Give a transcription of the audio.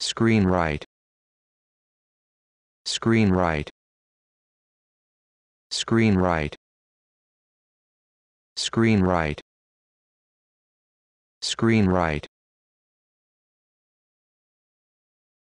Screen right. Screen right. Screen right. Screen right. Screen right.